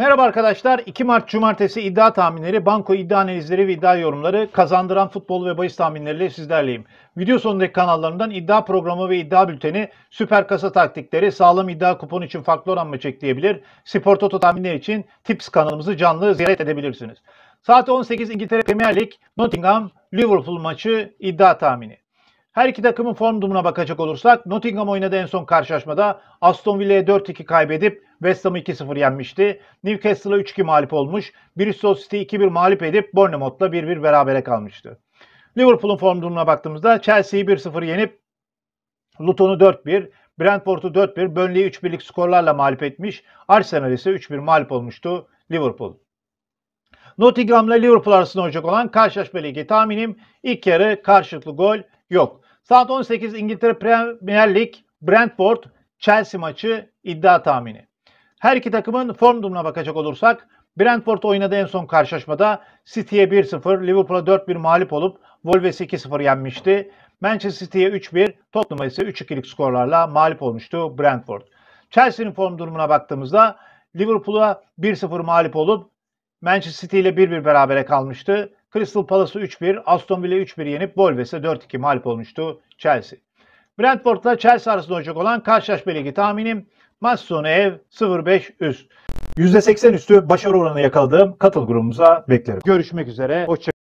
Merhaba arkadaşlar. 2 Mart Cumartesi iddia tahminleri, banko iddia analizleri ve iddia yorumları kazandıran futbol ve bahis tahminleriyle sizlerleyim. Video sonundaki kanallarımdan iddia programı ve iddia bülteni, süper kasa taktikleri, sağlam iddia kuponu için farklı oran maç ekleyebilir. Spor Toto tahminleri için tips kanalımızı canlı ziyaret edebilirsiniz. Saat 18 İngiltere Premier Lig, Nottingham, Liverpool maçı iddia tahmini. Her iki takımın form durumuna bakacak olursak Nottingham oynadı en son karşılaşmada Aston Villa'ya 4-2 kaybedip West Ham'ı 2-0 yenmişti. Newcastle'a 3-2 mağlup olmuş. Bristol City 2-1 mağlup edip Bournemouth'la 1-1 berabere kalmıştı. Liverpool'un form durumuna baktığımızda Chelsea'yi 1-0 yenip Luton'u 4-1, Brentford'u 4-1, Burnley'i 3-1'lik skorlarla mağlup etmiş. Arsenal ise 3-1 mağlup olmuştu Liverpool. Nottingham ile Liverpool arasında olacak olan karşılaşma ligi tahminim ilk yarı karşılıklı gol yok. Saat 18 İngiltere Premier Lig Brentford Chelsea maçı iddia tahmini. Her iki takımın form durumuna bakacak olursak Brentford oynadı en son karşılaşmada City'ye 1-0, Liverpool'a 4-1 mağlup olup Wolves'i 2-0 yenmişti. Manchester City'ye 3-1, Tottenham'a ise 3-2'lik skorlarla mağlup olmuştu Brentford. Chelsea'nin form durumuna baktığımızda Liverpool'a 1-0 mağlup olup Manchester City ile 1-1 berabere kalmıştı. Crystal Palace'ı 3-1, Aston Villa 3-1 yenip Wolves'e 4-2 mağlup olmuştu Chelsea. Brentford'la Chelsea arasında olacak olan karşılaşma ligi tahminim maç sonu ev 0-5 üst. %80 üstü başarı oranı yakaladığım katıl grubumuza beklerim. Görüşmek üzere, hoşçakalın.